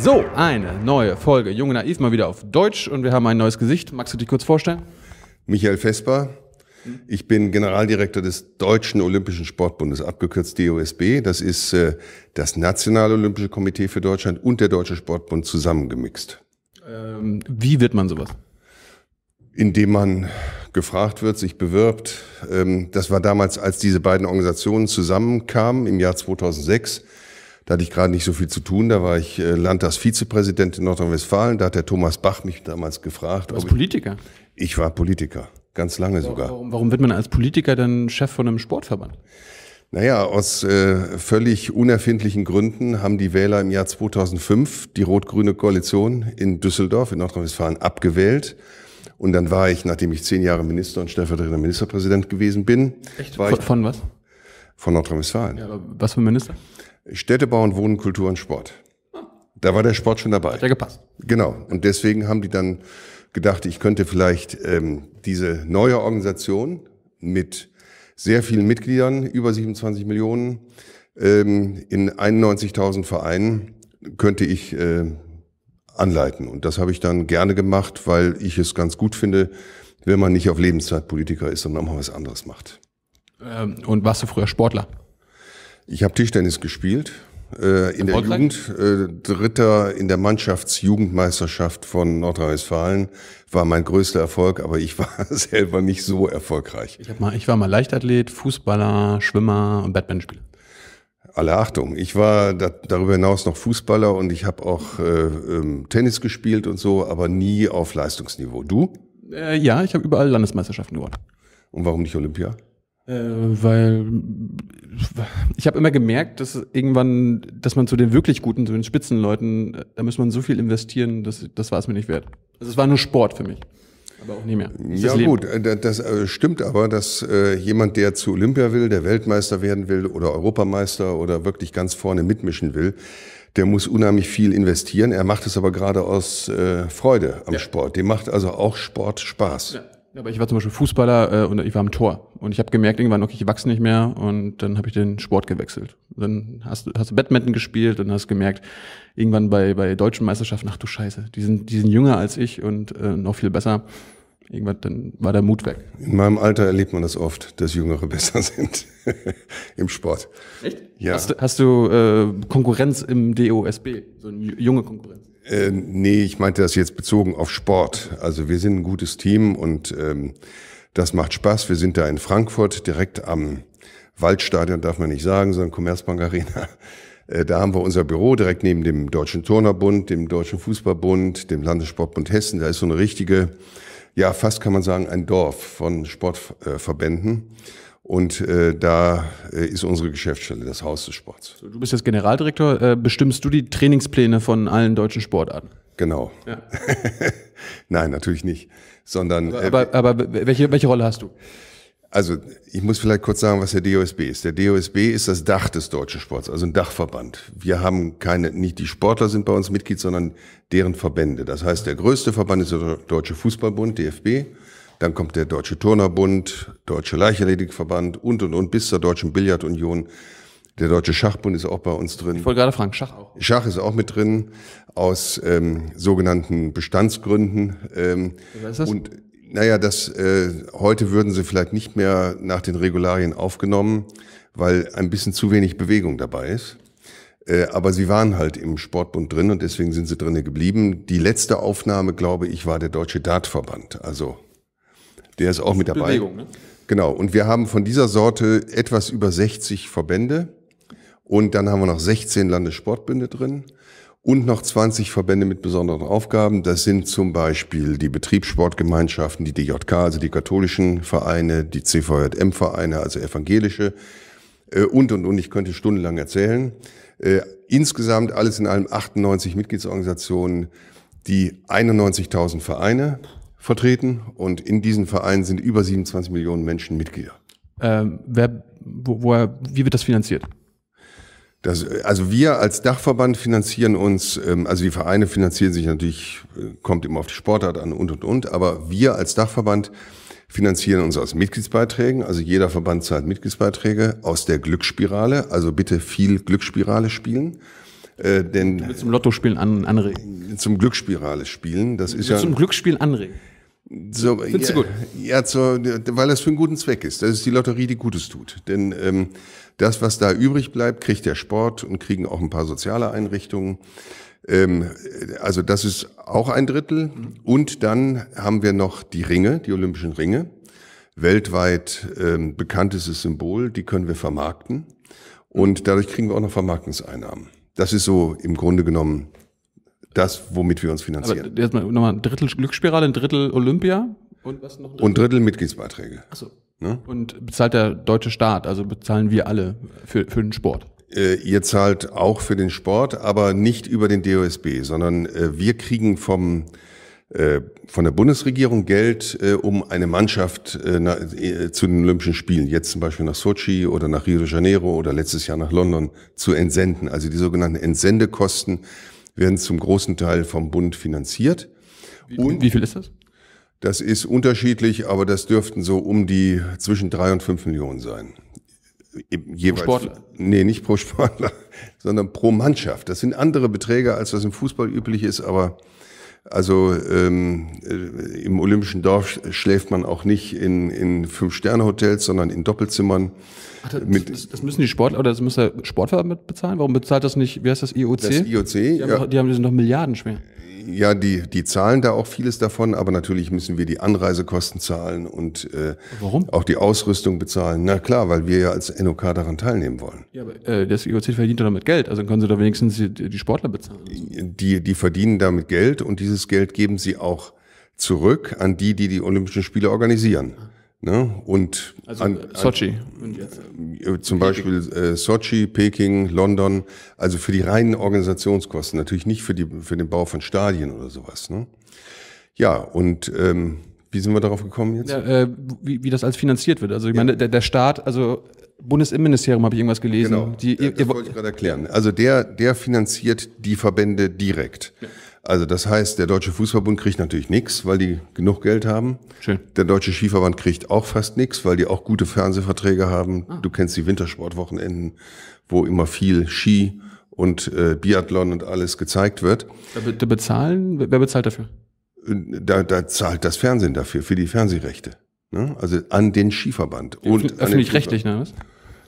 So, eine neue Folge. Junge Naiv mal wieder auf Deutsch und wir haben ein neues Gesicht. Magst du dich kurz vorstellen? Michael Vesper. Ich bin Generaldirektor des Deutschen Olympischen Sportbundes, abgekürzt DOSB. Das ist äh, das Nationale Olympische Komitee für Deutschland und der Deutsche Sportbund zusammengemixt. Ähm, wie wird man sowas? Indem man gefragt wird, sich bewirbt. Ähm, das war damals, als diese beiden Organisationen zusammenkamen im Jahr 2006 da hatte ich gerade nicht so viel zu tun. Da war ich äh, Landtagsvizepräsident in Nordrhein-Westfalen. Da hat der Thomas Bach mich damals gefragt. Als Politiker? Ich, ich, war Politiker, ganz lange sogar. Warum, warum wird man als Politiker dann Chef von einem Sportverband? Naja, aus äh, völlig unerfindlichen Gründen haben die Wähler im Jahr 2005 die rot-grüne Koalition in Düsseldorf in Nordrhein-Westfalen abgewählt. Und dann war ich, nachdem ich zehn Jahre Minister und stellvertretender Ministerpräsident gewesen bin. Echt? War von, ich, von was? Von Nordrhein-Westfalen. Ja, aber was für ein Minister? Städtebau und Wohnen, Kultur und Sport. Da war der Sport schon dabei. Hat ja gepasst. Genau. Und deswegen haben die dann gedacht, ich könnte vielleicht ähm, diese neue Organisation mit sehr vielen Mitgliedern, über 27 Millionen, ähm, in 91.000 Vereinen, könnte ich äh, anleiten. Und das habe ich dann gerne gemacht, weil ich es ganz gut finde, wenn man nicht auf Lebenszeit Politiker ist, sondern mal was anderes macht. Ähm, und warst du früher Sportler? Ich habe Tischtennis gespielt äh, in der Jugend. Äh, Dritter in der Mannschaftsjugendmeisterschaft von Nordrhein-Westfalen war mein größter Erfolg, aber ich war selber nicht so erfolgreich. Ich, mal, ich war mal Leichtathlet, Fußballer, Schwimmer und Badmintonspieler alle Achtung. Ich war da, darüber hinaus noch Fußballer und ich habe auch äh, ähm, Tennis gespielt und so, aber nie auf Leistungsniveau. Du? Äh, ja, ich habe überall Landesmeisterschaften gewonnen. Und warum nicht Olympia? Äh, weil ich habe immer gemerkt, dass irgendwann, dass man zu den wirklich guten, zu den Spitzenleuten, äh, da muss man so viel investieren, das, das war es mir nicht wert. Also es war nur Sport für mich. Aber auch nie mehr. Das ja gut, äh, das äh, stimmt aber, dass jemand, der zu Olympia will, der Weltmeister werden will oder Europameister oder wirklich ganz vorne mitmischen will, der muss unheimlich viel investieren. Er macht es aber gerade aus Freude am ja. Sport. Dem macht also auch Sport Spaß. Ja. Ja, Aber ich war zum Beispiel Fußballer äh, und ich war am Tor. Und ich habe gemerkt, irgendwann, okay, ich wachse nicht mehr und dann habe ich den Sport gewechselt. Dann hast, du hast du Badminton gespielt und hast gemerkt, irgendwann bei, bei deutschen Meisterschaften, ach du Scheiße, die sind, die sind jünger als ich und äh, noch viel besser. Irgendwann dann war der Mut weg. In meinem Alter erlebt man das oft, dass Jüngere besser sind im Sport. Echt? Ja. Hast, hast du äh, Konkurrenz im DOSB, so eine junge Konkurrenz? Äh, nee, ich meinte das jetzt bezogen auf Sport. Also wir sind ein gutes Team und ähm, das macht Spaß. Wir sind da in Frankfurt, direkt am Waldstadion, darf man nicht sagen, sondern Commerzbank Arena. Äh, da haben wir unser Büro direkt neben dem Deutschen Turnerbund, dem Deutschen Fußballbund, dem Landessportbund Hessen. Da ist so eine richtige, ja, fast kann man sagen, ein Dorf von Sportverbänden. Äh, und äh, da äh, ist unsere Geschäftsstelle, das Haus des Sports. So, du bist jetzt Generaldirektor. Äh, bestimmst du die Trainingspläne von allen deutschen Sportarten? Genau. Ja. Nein, natürlich nicht. Sondern. Aber, äh, aber, aber, welche, welche Rolle hast du? Also, ich muss vielleicht kurz sagen, was der DOSB ist. Der DOSB ist das Dach des deutschen Sports, also ein Dachverband. Wir haben keine, nicht die Sportler sind bei uns Mitglied, sondern deren Verbände. Das heißt, der größte Verband ist der Deutsche Fußballbund, DFB. Dann kommt der Deutsche Turnerbund, Deutsche Leichtathletikverband und und und bis zur Deutschen Billardunion. Der Deutsche Schachbund ist auch bei uns drin. Ich wollte gerade fragen, Schach auch. Schach ist auch mit drin, aus ähm, sogenannten Bestandsgründen. Ähm, Was ist das? Und naja, das, äh, heute würden sie vielleicht nicht mehr nach den Regularien aufgenommen, weil ein bisschen zu wenig Bewegung dabei ist. Äh, aber sie waren halt im Sportbund drin und deswegen sind sie drinnen geblieben. Die letzte Aufnahme, glaube ich, war der Deutsche Dartverband. Also der ist auch mit dabei. Bewegung, ne? Genau. Und wir haben von dieser Sorte etwas über 60 Verbände. Und dann haben wir noch 16 Landessportbünde drin und noch 20 Verbände mit besonderen Aufgaben. Das sind zum Beispiel die Betriebssportgemeinschaften, die DJK, also die katholischen Vereine, die CVJM-Vereine, also evangelische äh, und, und, und. Ich könnte stundenlang erzählen. Äh, insgesamt alles in allem 98 Mitgliedsorganisationen, die 91.000 Vereine vertreten und in diesen Vereinen sind über 27 Millionen Menschen Mitglieder. Ähm, wer, wo, woher, wie wird das finanziert? Das, also wir als Dachverband finanzieren uns, ähm, also die Vereine finanzieren sich natürlich, äh, kommt immer auf die Sportart an und und und, aber wir als Dachverband finanzieren uns aus Mitgliedsbeiträgen, also jeder Verband zahlt Mitgliedsbeiträge aus der Glücksspirale, also bitte viel Glücksspirale spielen. Äh, denn du zum spielen an, anregen. Zum Glücksspirale spielen. Das ist ja zum Glücksspiel anregen. So, Findest ja, du gut? Ja, zur, weil das für einen guten Zweck ist. Das ist die Lotterie, die Gutes tut. Denn ähm, das, was da übrig bleibt, kriegt der Sport und kriegen auch ein paar soziale Einrichtungen. Ähm, also das ist auch ein Drittel. Und dann haben wir noch die Ringe, die Olympischen Ringe. Weltweit ähm, bekanntestes Symbol, die können wir vermarkten. Und dadurch kriegen wir auch noch Vermarktungseinnahmen das ist so im Grunde genommen das, womit wir uns finanzieren. Aber jetzt nochmal ein Drittel Glücksspirale, ein Drittel Olympia und was noch? Ein Drittel? Und Drittel Mitgliedsbeiträge. Achso. Ne? Und bezahlt der deutsche Staat, also bezahlen wir alle für, für den Sport. Äh, ihr zahlt auch für den Sport, aber nicht über den DOSB, sondern äh, wir kriegen vom äh, von der Bundesregierung Geld, äh, um eine Mannschaft äh, zu den Olympischen Spielen, jetzt zum Beispiel nach Sochi oder nach Rio de Janeiro oder letztes Jahr nach London, zu entsenden. Also die sogenannten Entsendekosten werden zum großen Teil vom Bund finanziert. Wie, Und wie viel ist das? Das ist unterschiedlich, aber das dürften so um die zwischen drei und fünf Millionen sein. Jeweils, pro Sportler? Nee, nicht pro Sportler, sondern pro Mannschaft. Das sind andere Beträge, als was im Fußball üblich ist, aber also ähm, äh, im Olympischen Dorf schläft man auch nicht in, in Fünf-Sterne-Hotels, sondern in Doppelzimmern. Ach, das, das, das, müssen die Sportler oder das muss der Sportverband mit bezahlen? Warum bezahlt das nicht, wie heißt das, IOC? Das IOC, die haben, ja. die, haben, die sind doch Milliarden schwer. Ja, die, die zahlen da auch vieles davon, aber natürlich müssen wir die Anreisekosten zahlen und äh, Warum? auch die Ausrüstung bezahlen. Na klar, weil wir ja als NOK daran teilnehmen wollen. Ja, aber äh, das IOC verdient doch damit Geld, also können sie da wenigstens die, die Sportler bezahlen. Die, die verdienen damit Geld und dieses Geld geben sie auch zurück an die, die die Olympischen Spiele organisieren. Ah. Ne? Und also an, äh, an, Sochi. An, äh, zum Beispiel äh, Sochi, Peking, London, also für die reinen Organisationskosten, natürlich nicht für, die, für den Bau von Stadien oder sowas. Ne? Ja, und ähm, wie sind wir darauf gekommen jetzt? Ja, äh, wie, wie das als finanziert wird. Also ich ja. meine, der, der Staat, also Bundesinnenministerium habe ich irgendwas gelesen. Genau, die, ihr, das ihr, wollte ich gerade erklären. Also der, der finanziert die Verbände direkt. Ja. Also das heißt, der Deutsche Fußverbund kriegt natürlich nichts, weil die genug Geld haben. Schön. Der Deutsche Skiverband kriegt auch fast nichts, weil die auch gute Fernsehverträge haben. Ah. Du kennst die Wintersportwochenenden, wo immer viel Ski und äh, Biathlon und alles gezeigt wird. Da bezahlen, wer bezahlt dafür? Da, da zahlt das Fernsehen dafür, für die Fernsehrechte. Ne? Also an den Skiverband. öffentlich-rechtlich, ne? Was?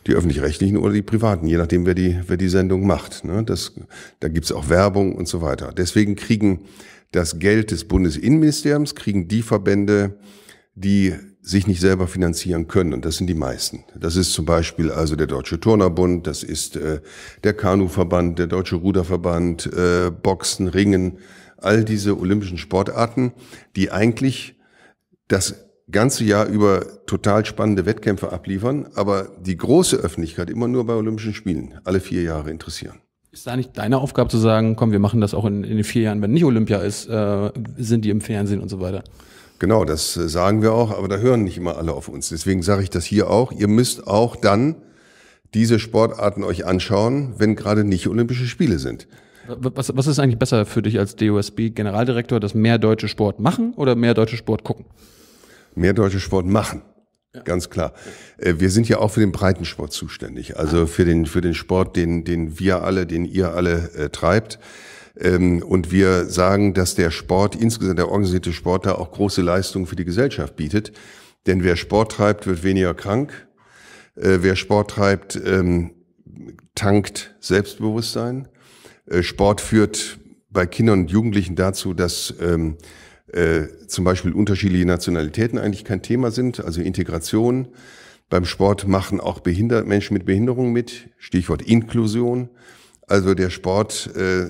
die öffentlich-rechtlichen oder die privaten, je nachdem, wer die, wer die Sendung macht. Ne? Das, da gibt's auch Werbung und so weiter. Deswegen kriegen das Geld des Bundesinnenministeriums, kriegen die Verbände, die sich nicht selber finanzieren können. Und das sind die meisten. Das ist zum Beispiel also der Deutsche Turnerbund, das ist äh, der Kanuverband, der Deutsche Ruderverband, äh, Boxen, Ringen, all diese olympischen Sportarten, die eigentlich das ganze Jahr über total spannende Wettkämpfe abliefern, aber die große Öffentlichkeit immer nur bei Olympischen Spielen alle vier Jahre interessieren. Ist da nicht deine Aufgabe zu sagen, komm, wir machen das auch in, in den vier Jahren, wenn nicht Olympia ist, äh, sind die im Fernsehen und so weiter? Genau, das äh, sagen wir auch, aber da hören nicht immer alle auf uns. Deswegen sage ich das hier auch. Ihr müsst auch dann diese Sportarten euch anschauen, wenn gerade nicht Olympische Spiele sind. Was, was ist eigentlich besser für dich als DOSB-Generaldirektor, dass mehr deutsche Sport machen oder mehr deutsche Sport gucken? mehr deutsche Sport machen. Ja. Ganz klar. Äh, wir sind ja auch für den Breitensport zuständig, also ah. für den, für den Sport, den, den wir alle, den ihr alle äh, treibt. Ähm, und wir sagen, dass der Sport, insgesamt der organisierte Sport, da auch große Leistungen für die Gesellschaft bietet. Denn wer Sport treibt, wird weniger krank. Äh, wer Sport treibt, ähm, tankt Selbstbewusstsein. Äh, Sport führt bei Kindern und Jugendlichen dazu, dass ähm, äh, zum Beispiel unterschiedliche Nationalitäten eigentlich kein Thema sind, also Integration. Beim Sport machen auch Behinder Menschen mit Behinderungen mit, Stichwort Inklusion. Also der Sport äh,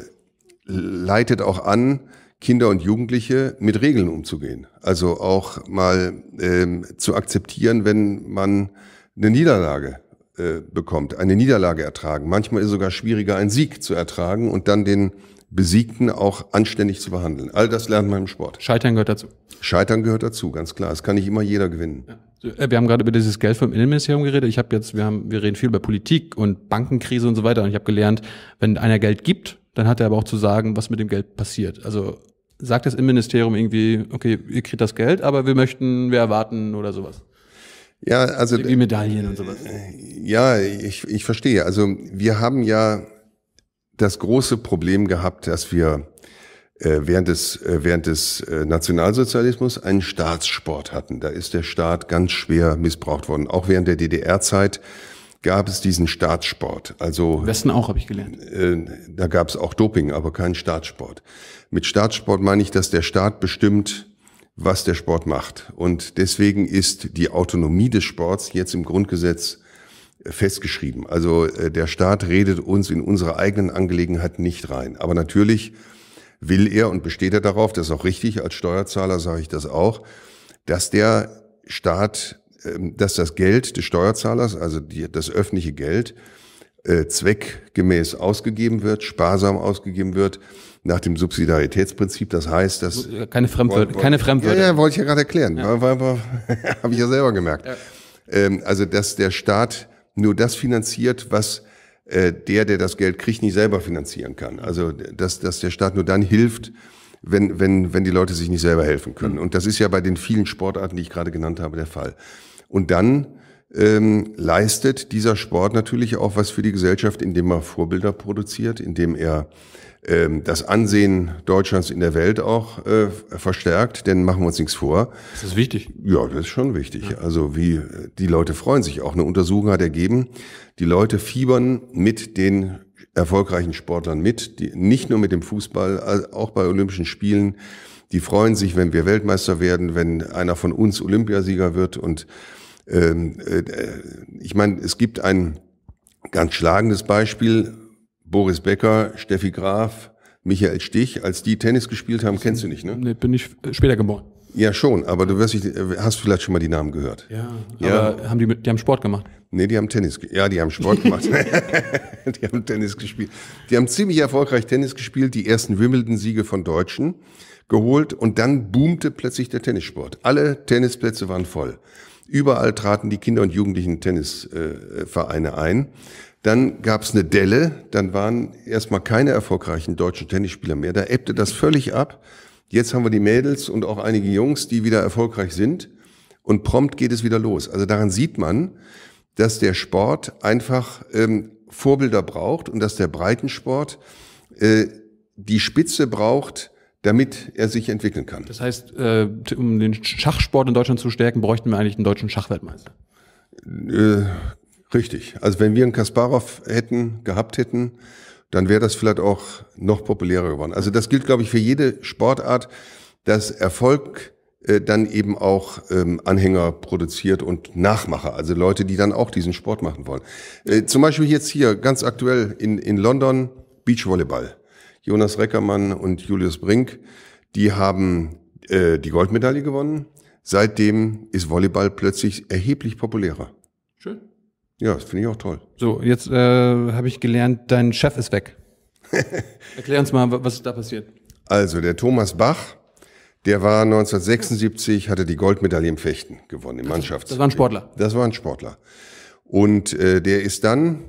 leitet auch an, Kinder und Jugendliche mit Regeln umzugehen. Also auch mal ähm, zu akzeptieren, wenn man eine Niederlage äh, bekommt, eine Niederlage ertragen. Manchmal ist es sogar schwieriger, einen Sieg zu ertragen und dann den Besiegten auch anständig zu behandeln. All das lernt man im Sport. Scheitern gehört dazu. Scheitern gehört dazu, ganz klar. Es kann nicht immer jeder gewinnen. Ja. Äh, wir haben gerade über dieses Geld vom Innenministerium geredet. Ich habe jetzt, wir haben, wir reden viel über Politik und Bankenkrise und so weiter. Und ich habe gelernt, wenn einer Geld gibt, dann hat er aber auch zu sagen, was mit dem Geld passiert. Also sagt das Innenministerium irgendwie, okay, ihr kriegt das Geld, aber wir möchten, wir erwarten oder sowas. Ja, also. Wie Medaillen und sowas. Ja, ich, ich verstehe. Also wir haben ja das große Problem gehabt, dass wir äh, während des, äh, während des äh, Nationalsozialismus einen Staatssport hatten. Da ist der Staat ganz schwer missbraucht worden. Auch während der DDR-Zeit gab es diesen Staatssport. Also Westen auch, habe ich gelernt. Äh, da gab es auch Doping, aber keinen Staatssport. Mit Staatssport meine ich, dass der Staat bestimmt, was der Sport macht. Und deswegen ist die Autonomie des Sports jetzt im Grundgesetz festgeschrieben. Also äh, der Staat redet uns in unsere eigenen Angelegenheiten nicht rein. Aber natürlich will er und besteht er darauf, das ist auch richtig, als Steuerzahler sage ich das auch, dass der Staat, ähm, dass das Geld des Steuerzahlers, also die, das öffentliche Geld, äh, zweckgemäß ausgegeben wird, sparsam ausgegeben wird, nach dem Subsidiaritätsprinzip. Das heißt, dass... Äh, keine Fremdwörter. Keine Fremdwörter. Ja, ja, wollte ich ja gerade erklären. Ja. Habe ich ja selber gemerkt. Ja. Ähm, also, dass der Staat nur das finanziert, was äh, der, der das Geld kriegt, nicht selber finanzieren kann. Also dass, dass der Staat nur dann hilft, wenn, wenn, wenn die Leute sich nicht selber helfen können. Mhm. Und das ist ja bei den vielen Sportarten, die ich gerade genannt habe, der Fall. Und dann ähm, leistet dieser Sport natürlich auch was für die Gesellschaft, indem er Vorbilder produziert, indem er ähm, das Ansehen Deutschlands in der Welt auch äh, verstärkt, denn machen wir uns nichts vor. Das ist wichtig. Ja, das ist schon wichtig. Ja. Also wie die Leute freuen sich auch. Eine Untersuchung hat ergeben, die Leute fiebern mit den erfolgreichen Sportlern mit, die, nicht nur mit dem Fußball, also auch bei Olympischen Spielen. Die freuen sich, wenn wir Weltmeister werden, wenn einer von uns Olympiasieger wird. Und ähm, äh, ich meine, es gibt ein ganz schlagendes Beispiel Boris Becker, Steffi Graf, Michael Stich, als die Tennis gespielt haben, kennst du nicht, ne? Nee, bin ich äh, später geboren. Ja, schon, aber du wirst, äh, hast vielleicht schon mal die Namen gehört. Ja, ja. aber haben die, mit, die haben Sport gemacht? Nee, die haben Tennis, ja, die haben Sport gemacht. die haben Tennis gespielt. Die haben ziemlich erfolgreich Tennis gespielt, die ersten Wimbledon-Siege von Deutschen geholt und dann boomte plötzlich der Tennissport. Alle Tennisplätze waren voll. Überall traten die Kinder und Jugendlichen Tennisvereine äh, äh ein. Dann gab es eine Delle, dann waren erstmal keine erfolgreichen deutschen Tennisspieler mehr. Da ebbte das völlig ab. Jetzt haben wir die Mädels und auch einige Jungs, die wieder erfolgreich sind. Und prompt geht es wieder los. Also daran sieht man, dass der Sport einfach ähm, Vorbilder braucht und dass der Breitensport äh, die Spitze braucht, damit er sich entwickeln kann. Das heißt, äh, um den Schachsport in Deutschland zu stärken, bräuchten wir eigentlich einen deutschen Schachweltmeister. Äh, Richtig. Also wenn wir einen Kasparov hätten, gehabt hätten, dann wäre das vielleicht auch noch populärer geworden. Also das gilt, glaube ich, für jede Sportart, dass Erfolg äh, dann eben auch ähm, Anhänger produziert und Nachmacher, also Leute, die dann auch diesen Sport machen wollen. Äh, zum Beispiel jetzt hier ganz aktuell in, in London Beachvolleyball. Jonas Reckermann und Julius Brink, die haben äh, die Goldmedaille gewonnen. Seitdem ist Volleyball plötzlich erheblich populärer. Ja, das finde ich auch toll. So, jetzt äh, habe ich gelernt, dein Chef ist weg. Erklär uns mal, was ist da passiert? Also, der Thomas Bach, der war 1976, hatte die Goldmedaille im Fechten gewonnen, im Mannschafts. Das war ein Sportler. Das war ein Sportler. Und äh, der ist dann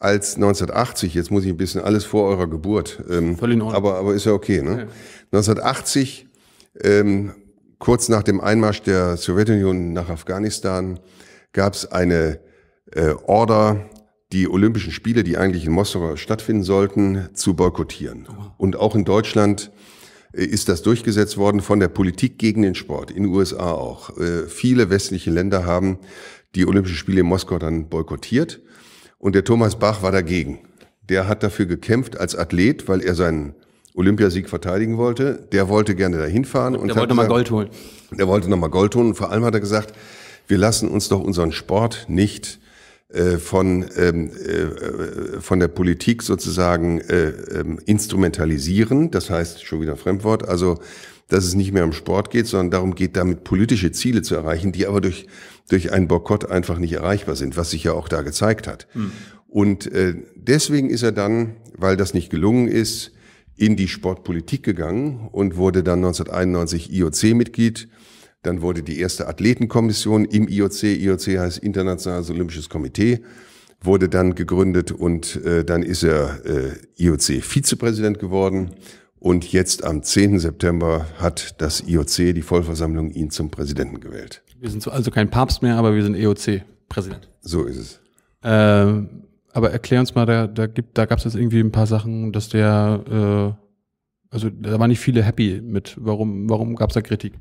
als 1980, jetzt muss ich ein bisschen alles vor eurer Geburt, ähm, Voll in Ordnung. Aber, aber ist ja okay, ne? Okay. 1980, ähm, kurz nach dem Einmarsch der Sowjetunion nach Afghanistan, gab es eine äh, Order, die Olympischen Spiele, die eigentlich in Moskau stattfinden sollten, zu boykottieren. Und auch in Deutschland äh, ist das durchgesetzt worden von der Politik gegen den Sport, in den USA auch. Äh, viele westliche Länder haben die Olympischen Spiele in Moskau dann boykottiert. Und der Thomas Bach war dagegen. Der hat dafür gekämpft als Athlet, weil er seinen Olympiasieg verteidigen wollte. Der wollte gerne dahin fahren. Und der wollte nochmal Gold holen. Der wollte nochmal Gold holen. Und vor allem hat er gesagt, wir lassen uns doch unseren Sport nicht äh, von, ähm, äh, von der Politik sozusagen äh, äh, instrumentalisieren. Das heißt, schon wieder Fremdwort, also dass es nicht mehr um Sport geht, sondern darum geht, damit politische Ziele zu erreichen, die aber durch, durch einen Boykott einfach nicht erreichbar sind, was sich ja auch da gezeigt hat. Mhm. Und äh, deswegen ist er dann, weil das nicht gelungen ist, in die Sportpolitik gegangen und wurde dann 1991 IOC-Mitglied dann wurde die erste Athletenkommission im IOC, IOC heißt Internationales Olympisches Komitee, wurde dann gegründet und äh, dann ist er äh, IOC-Vizepräsident geworden. Und jetzt am 10. September hat das IOC, die Vollversammlung, ihn zum Präsidenten gewählt. Wir sind also kein Papst mehr, aber wir sind IOC-Präsident. E so ist es. Ähm, aber erklär uns mal, da, da, da gab es jetzt irgendwie ein paar Sachen, dass der, äh, also da waren nicht viele happy mit. Warum, warum gab es da Kritik?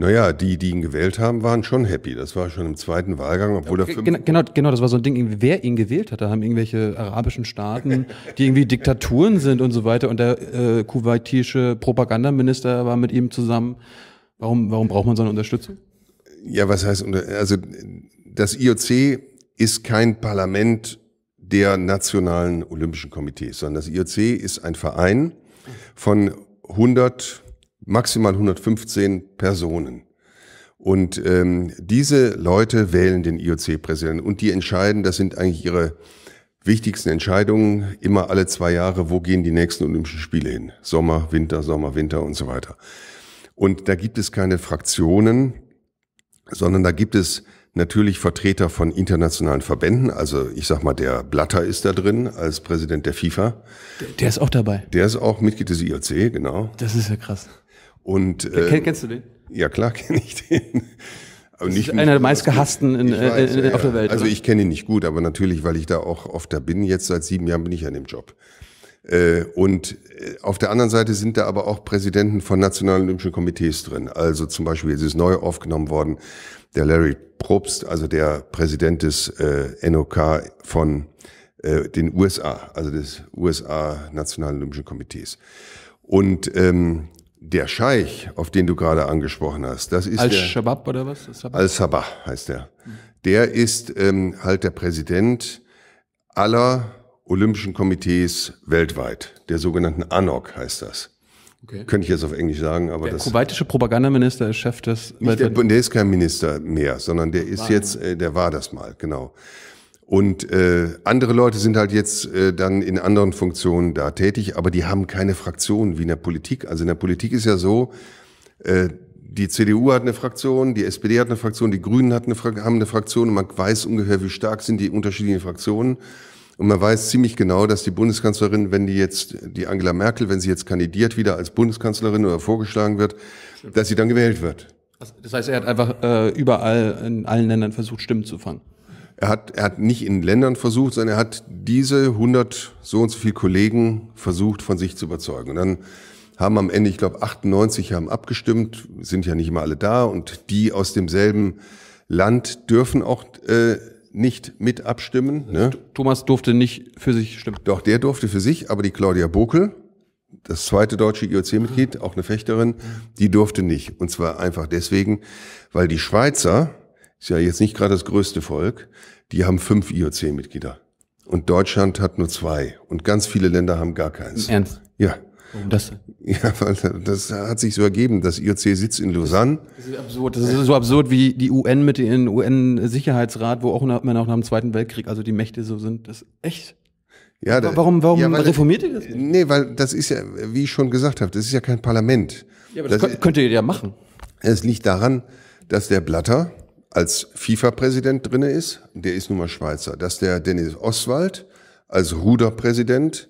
Naja, die, die ihn gewählt haben, waren schon happy. Das war schon im zweiten Wahlgang, obwohl okay, genau, genau, genau, das war so ein Ding, wer ihn gewählt hat. Da haben irgendwelche arabischen Staaten, die irgendwie Diktaturen sind und so weiter. Und der äh, kuwaitische Propagandaminister war mit ihm zusammen. Warum, warum braucht man so eine Unterstützung? Ja, was heißt, also das IOC ist kein Parlament der nationalen Olympischen Komitees, sondern das IOC ist ein Verein von 100 maximal 115 Personen. Und ähm, diese Leute wählen den IOC-Präsidenten und die entscheiden, das sind eigentlich ihre wichtigsten Entscheidungen, immer alle zwei Jahre, wo gehen die nächsten Olympischen Spiele hin? Sommer, Winter, Sommer, Winter und so weiter. Und da gibt es keine Fraktionen, sondern da gibt es natürlich Vertreter von internationalen Verbänden. Also ich sag mal, der Blatter ist da drin als Präsident der FIFA. Der, der ist auch dabei. Der ist auch Mitglied des IOC, genau. Das ist ja krass. Und, äh, kennst du den? Ja, klar kenne ich den. Aber nicht, ist einer der meistgehassten in, äh, weiß, in, in, ja, auf der Welt. Also oder? ich kenne ihn nicht gut, aber natürlich, weil ich da auch oft da bin. Jetzt seit sieben Jahren bin ich an dem Job. Äh, und äh, auf der anderen Seite sind da aber auch Präsidenten von nationalen olympischen Komitees drin. Also zum Beispiel, es ist neu aufgenommen worden, der Larry Probst, also der Präsident des äh, NOK von äh, den USA, also des USA Nationalen Olympischen Komitees. Und ähm, der Scheich, auf den du gerade angesprochen hast, das ist. Al-Shabaab oder was? Al-Sabah heißt der. Der ist ähm, halt der Präsident aller Olympischen Komitees weltweit, der sogenannten ANOC heißt das. Okay. Könnte ich jetzt auf Englisch sagen, aber der das. Der kuwaitische Propagandaminister ist Chef des. Nicht der, der ist kein Minister mehr, sondern der ist war jetzt, äh, der war das mal, genau. Und äh, andere Leute sind halt jetzt äh, dann in anderen Funktionen da tätig, aber die haben keine Fraktion wie in der Politik. Also in der Politik ist ja so, äh, die CDU hat eine Fraktion, die SPD hat eine Fraktion, die Grünen hat eine haben eine Fraktion und man weiß ungefähr, wie stark sind die unterschiedlichen Fraktionen. Und man weiß ziemlich genau, dass die Bundeskanzlerin, wenn die jetzt, die Angela Merkel, wenn sie jetzt kandidiert wieder als Bundeskanzlerin oder vorgeschlagen wird, dass sie dann gewählt wird. Also, das heißt, er hat einfach äh, überall in allen Ländern versucht, Stimmen zu fangen. Er hat, er hat nicht in Ländern versucht, sondern er hat diese 100 so und so viel Kollegen versucht, von sich zu überzeugen. Und dann haben am Ende, ich glaube, 98 haben abgestimmt, sind ja nicht immer alle da und die aus demselben Land dürfen auch äh, nicht mit abstimmen. Ne? Thomas durfte nicht für sich stimmen. Doch, der durfte für sich, aber die Claudia Bokel, das zweite deutsche IOC-Mitglied, mhm. auch eine Fechterin, die durfte nicht. Und zwar einfach deswegen, weil die Schweizer ist ja jetzt nicht gerade das größte Volk, die haben fünf IOC-Mitglieder. Und Deutschland hat nur zwei. Und ganz viele Länder haben gar keins. Im Ernst? Ja. Warum das? Ja, weil das hat sich so ergeben. Das IOC sitzt in Lausanne. Das ist absurd. Das ist so absurd wie die UN mit dem UN-Sicherheitsrat, wo auch immer noch nach dem Zweiten Weltkrieg, also die Mächte so sind. Das ist echt. Ja, da, warum warum ja, weil, reformiert ihr das? Nicht? Nee, weil das ist ja, wie ich schon gesagt habe, das ist ja kein Parlament. Ja, aber das, das könnt, könnt ihr ja machen. Es liegt daran, dass der Blatter, als FIFA-Präsident drinne ist, der ist nun mal Schweizer, dass der Dennis Oswald als Ruderpräsident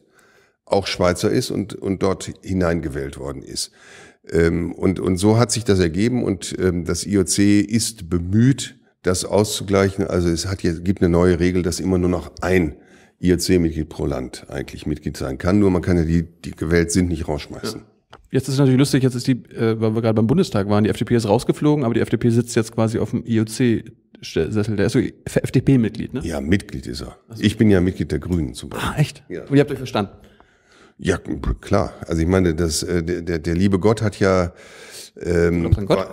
auch Schweizer ist und, und dort hineingewählt worden ist. Ähm, und, und so hat sich das ergeben und ähm, das IOC ist bemüht, das auszugleichen. Also es hat jetzt, gibt eine neue Regel, dass immer nur noch ein IOC-Mitglied pro Land eigentlich Mitglied sein kann. Nur man kann ja die, die gewählt sind, nicht rausschmeißen. Ja. Jetzt ist natürlich lustig, jetzt ist die, äh, weil wir gerade beim Bundestag waren, die FDP ist rausgeflogen, aber die FDP sitzt jetzt quasi auf dem IOC-Sessel. Der ist so FDP-Mitglied, ne? Ja, Mitglied ist er. So. Also ich bin ja Mitglied der Grünen zum ah, Beispiel. Ah, echt? Ja. Und ihr habt euch verstanden? Ja, klar. Also ich meine, das, äh, der, der, der liebe Gott hat ja ähm, Gott?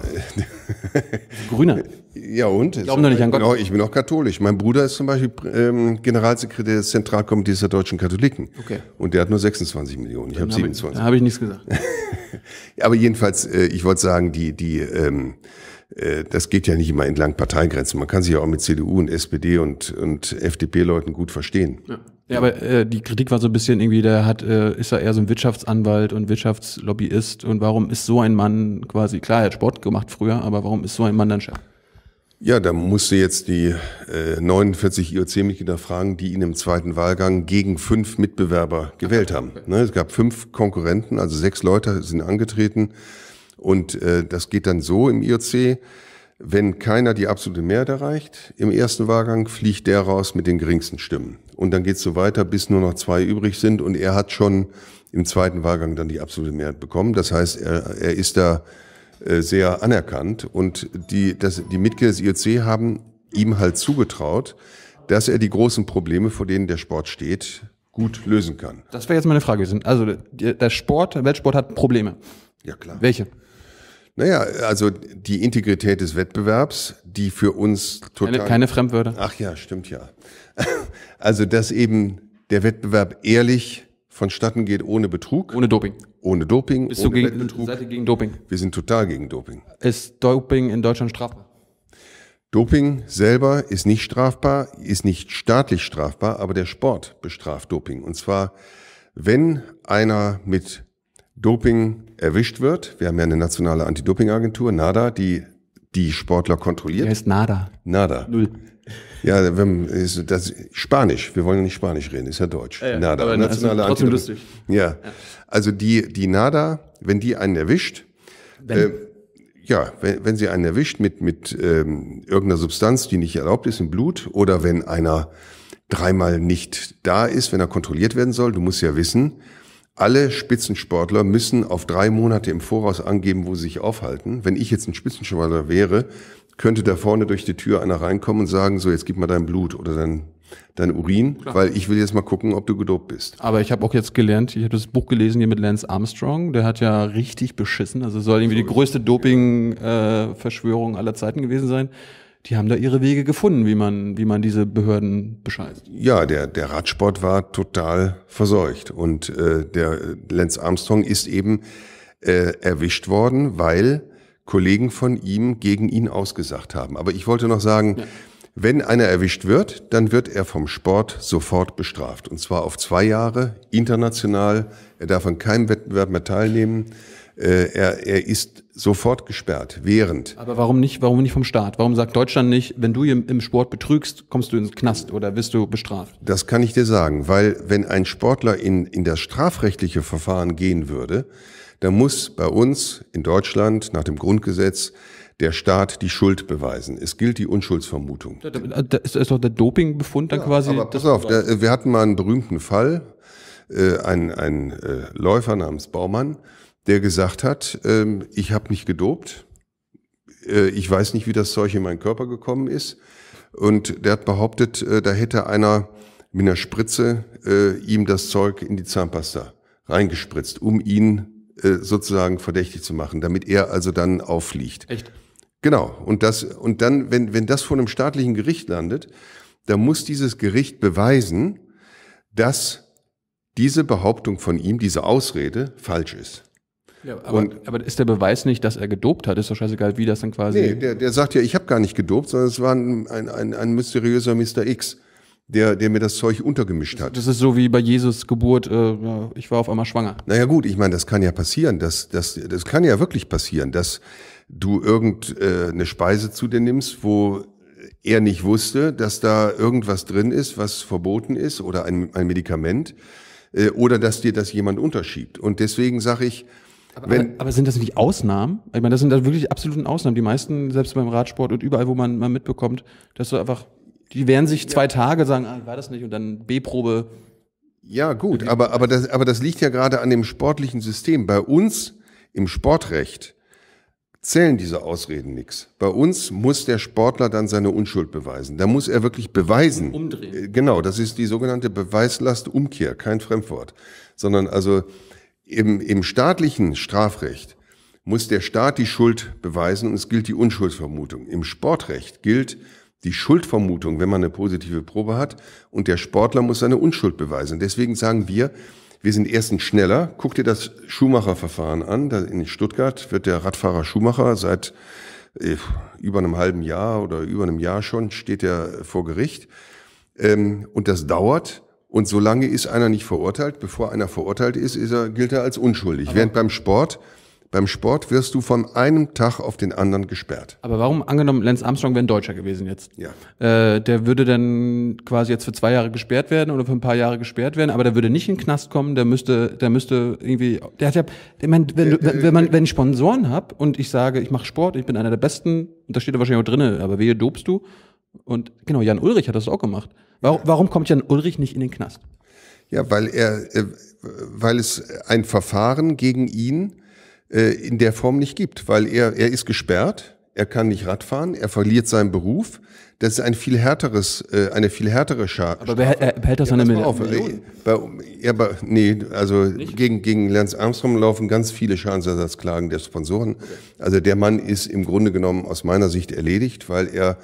Grüner. Ja und? Glauben noch nicht an Gott. Genau, ich bin auch katholisch. Mein Bruder ist zum Beispiel ähm, Generalsekretär des Zentralkomitees der deutschen Katholiken. Okay. Und der hat nur 26 Millionen. Ich habe hab 27. Da habe ich nichts gesagt. Aber jedenfalls, äh, ich wollte sagen, die, die ähm, äh, das geht ja nicht immer entlang Parteigrenzen. Man kann sich ja auch mit CDU und SPD und, und FDP-Leuten gut verstehen. Ja. Ja, aber äh, die Kritik war so ein bisschen irgendwie, der hat, äh, ist er eher so ein Wirtschaftsanwalt und Wirtschaftslobbyist und warum ist so ein Mann quasi, klar, er hat Sport gemacht früher, aber warum ist so ein Mann dann Chef? Ja, da musste jetzt die äh, 49 IOC-Mitglieder fragen, die ihn im zweiten Wahlgang gegen fünf Mitbewerber gewählt haben. Ne, es gab fünf Konkurrenten, also sechs Leute sind angetreten. Und äh, das geht dann so im IOC, wenn keiner die absolute Mehrheit erreicht, im ersten Wahlgang fliegt der raus mit den geringsten Stimmen und dann geht's so weiter, bis nur noch zwei übrig sind. Und er hat schon im zweiten Wahlgang dann die absolute Mehrheit bekommen. Das heißt, er, er ist da äh, sehr anerkannt. Und die, das, die Mitglieder des IOC haben ihm halt zugetraut, dass er die großen Probleme, vor denen der Sport steht, gut lösen kann. Das wäre jetzt meine Frage Also der Sport, der Weltsport hat Probleme. Ja klar. Welche? Naja, also die Integrität des Wettbewerbs, die für uns total. Keine, keine Fremdwörter. Ach ja, stimmt ja. Also, dass eben der Wettbewerb ehrlich vonstatten geht ohne Betrug. Ohne Doping. Ohne Doping. Bist ohne du gegen, Betrug. Seid ihr gegen Doping? Wir sind total gegen Doping. Ist Doping in Deutschland strafbar? Doping selber ist nicht strafbar, ist nicht staatlich strafbar, aber der Sport bestraft Doping. Und zwar, wenn einer mit Doping erwischt wird, wir haben ja eine nationale Anti-Doping-Agentur, NADA, die die Sportler kontrolliert. Der heißt NADA. NADA. Null. Ja, wenn, ist, das, Spanisch. Wir wollen ja nicht Spanisch reden, ist ja Deutsch. Ja, Nada, aber nationale also trotzdem lustig. Ja. ja. Also die, die Nada, wenn die einen erwischt, äh, ja, wenn, wenn sie einen erwischt mit, mit ähm, irgendeiner Substanz, die nicht erlaubt ist im Blut, oder wenn einer dreimal nicht da ist, wenn er kontrolliert werden soll, du musst ja wissen, alle Spitzensportler müssen auf drei Monate im Voraus angeben, wo sie sich aufhalten. Wenn ich jetzt ein Spitzensportler wäre, könnte da vorne durch die Tür einer reinkommen und sagen, so jetzt gib mal dein Blut oder dein, dein Urin, Klar. weil ich will jetzt mal gucken, ob du gedopt bist. Aber ich habe auch jetzt gelernt, ich habe das Buch gelesen hier mit Lance Armstrong, der hat ja richtig beschissen, also soll irgendwie so die größte Doping-Verschwörung äh, aller Zeiten gewesen sein die haben da ihre Wege gefunden, wie man, wie man diese Behörden bescheißt. Ja, der, der Radsport war total verseucht. Und äh, der äh, Lance Armstrong ist eben äh, erwischt worden, weil Kollegen von ihm gegen ihn ausgesagt haben. Aber ich wollte noch sagen, ja. wenn einer erwischt wird, dann wird er vom Sport sofort bestraft. Und zwar auf zwei Jahre, international. Er darf an keinem Wettbewerb mehr teilnehmen. Äh, er, er ist sofort gesperrt, während. Aber warum nicht, warum nicht vom Staat? Warum sagt Deutschland nicht, wenn du im Sport betrügst, kommst du ins Knast oder wirst du bestraft? Das kann ich dir sagen, weil wenn ein Sportler in, in das strafrechtliche Verfahren gehen würde, dann muss bei uns in Deutschland nach dem Grundgesetz der Staat die Schuld beweisen. Es gilt die Unschuldsvermutung. Da, da, da ist, ist doch der Dopingbefund dann ja, quasi. Aber pass auf, da, wir hatten mal einen berühmten Fall, äh, ein, ein äh, Läufer namens Baumann, der gesagt hat, ähm, ich habe mich gedopt, äh, ich weiß nicht, wie das Zeug in meinen Körper gekommen ist. Und der hat behauptet, äh, da hätte einer mit einer Spritze äh, ihm das Zeug in die Zahnpasta reingespritzt, um ihn äh, sozusagen verdächtig zu machen, damit er also dann auffliegt. Echt? Genau. Und das, und dann, wenn, wenn das vor einem staatlichen Gericht landet, dann muss dieses Gericht beweisen, dass diese Behauptung von ihm, diese Ausrede falsch ist. Ja, aber, und, aber ist der Beweis nicht, dass er gedopt hat? Ist doch scheißegal, wie das dann quasi. Nee, der, der sagt ja, ich habe gar nicht gedopt, sondern es war ein, ein, ein, ein mysteriöser Mr. X der, der mir das Zeug untergemischt hat. Das ist so wie bei Jesus Geburt, äh, ich war auf einmal schwanger. Naja gut, ich meine, das kann ja passieren, das, das, das kann ja wirklich passieren, dass du irgendeine äh, Speise zu dir nimmst, wo er nicht wusste, dass da irgendwas drin ist, was verboten ist oder ein, ein Medikament äh, oder dass dir das jemand unterschiebt. Und deswegen sage ich, aber, wenn, aber, sind das nicht Ausnahmen? Ich meine, das sind da wirklich absoluten Ausnahmen. Die meisten, selbst beim Radsport und überall, wo man mal mitbekommt, dass so einfach, die werden sich zwei ja. Tage sagen, ah, war das nicht, und dann B-Probe. Ja, gut, aber, aber, das, aber das liegt ja gerade an dem sportlichen System. Bei uns im Sportrecht zählen diese Ausreden nichts. Bei uns muss der Sportler dann seine Unschuld beweisen. Da muss er wirklich beweisen. Umdrehen. Äh, genau, das ist die sogenannte Beweislastumkehr, kein Fremdwort, sondern also im, Im staatlichen Strafrecht muss der Staat die Schuld beweisen und es gilt die Unschuldsvermutung. Im Sportrecht gilt die Schuldvermutung, wenn man eine positive Probe hat und der Sportler muss seine Unschuld beweisen. Deswegen sagen wir, wir sind erstens schneller. Guck dir das Schumacher-Verfahren an. In Stuttgart wird der Radfahrer Schumacher seit äh, über einem halben Jahr oder über einem Jahr schon steht er vor Gericht. Ähm, und das dauert. Und solange ist einer nicht verurteilt, bevor einer verurteilt ist, ist er, gilt er als unschuldig. Aber Während beim Sport, beim Sport wirst du von einem Tag auf den anderen gesperrt. Aber warum, angenommen, Lance Armstrong wäre ein Deutscher gewesen jetzt. Ja. Äh, der würde dann quasi jetzt für zwei Jahre gesperrt werden oder für ein paar Jahre gesperrt werden, aber der würde nicht in den Knast kommen, der müsste, der müsste irgendwie, der hat ja, ich meine, wenn, äh, wenn, wenn man, wenn ich Sponsoren habe und ich sage, ich mache Sport, ich bin einer der Besten, und da steht er wahrscheinlich auch drinnen, aber wehe, dobst du, und genau, Jan Ulrich hat das auch gemacht. Warum, warum kommt Jan Ulrich nicht in den Knast? Ja, weil er, äh, weil es ein Verfahren gegen ihn äh, in der Form nicht gibt, weil er, er ist gesperrt, er kann nicht Radfahren, er verliert seinen Beruf. Das ist ein viel härteres, äh, eine viel härtere Schar. Aber wer äh, behält das ja, an der auf, äh, Million? Bei, ja, bei, nee, also gegen, gegen Lance Armstrong laufen ganz viele Schadensersatzklagen der Sponsoren. Also der Mann ist im Grunde genommen aus meiner Sicht erledigt, weil er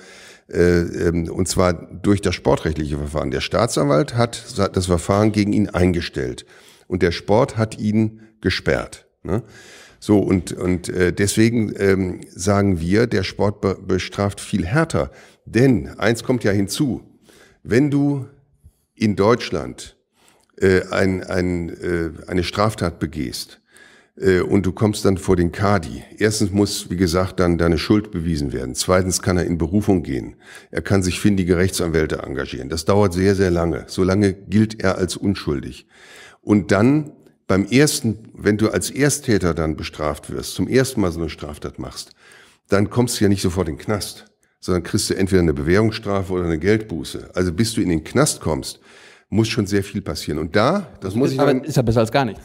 äh, ähm, und zwar durch das sportrechtliche Verfahren. Der Staatsanwalt hat das Verfahren gegen ihn eingestellt und der Sport hat ihn gesperrt. Ne? So, und, und äh, deswegen ähm, sagen wir, der Sport bestraft viel härter. Denn eins kommt ja hinzu, wenn du in Deutschland äh, ein, ein, äh, eine Straftat begehst, äh, und du kommst dann vor den Kadi. Erstens muss, wie gesagt, dann deine Schuld bewiesen werden. Zweitens kann er in Berufung gehen. Er kann sich findige Rechtsanwälte engagieren. Das dauert sehr, sehr lange. Solange gilt er als unschuldig. Und dann beim ersten, wenn du als Ersttäter dann bestraft wirst, zum ersten Mal so eine Straftat machst, dann kommst du ja nicht sofort in den Knast, sondern kriegst du entweder eine Bewährungsstrafe oder eine Geldbuße. Also bis du in den Knast kommst, muss schon sehr viel passieren. Und da, das also muss ich aber sagen. Ist ja besser als gar nichts.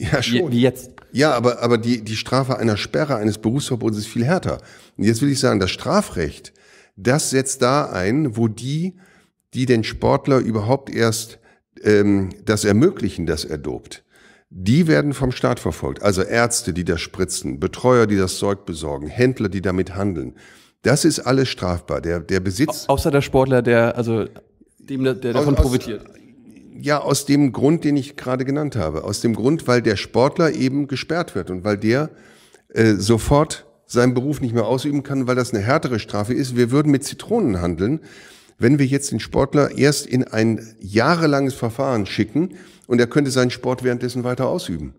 Ja, schon. Wie jetzt. Ja, aber, aber die, die Strafe einer Sperre, eines Berufsverbots ist viel härter. Und jetzt will ich sagen, das Strafrecht, das setzt da ein, wo die, die den Sportler überhaupt erst ähm, das ermöglichen, dass er dobt, die werden vom Staat verfolgt. Also Ärzte, die das spritzen, Betreuer, die das Zeug besorgen, Händler, die damit handeln. Das ist alles strafbar. Der, der Besitz. Außer der Sportler, der, also dem, der davon aus, aus, profitiert. Ja, aus dem Grund, den ich gerade genannt habe. Aus dem Grund, weil der Sportler eben gesperrt wird und weil der äh, sofort seinen Beruf nicht mehr ausüben kann, weil das eine härtere Strafe ist. Wir würden mit Zitronen handeln, wenn wir jetzt den Sportler erst in ein jahrelanges Verfahren schicken und er könnte seinen Sport währenddessen weiter ausüben.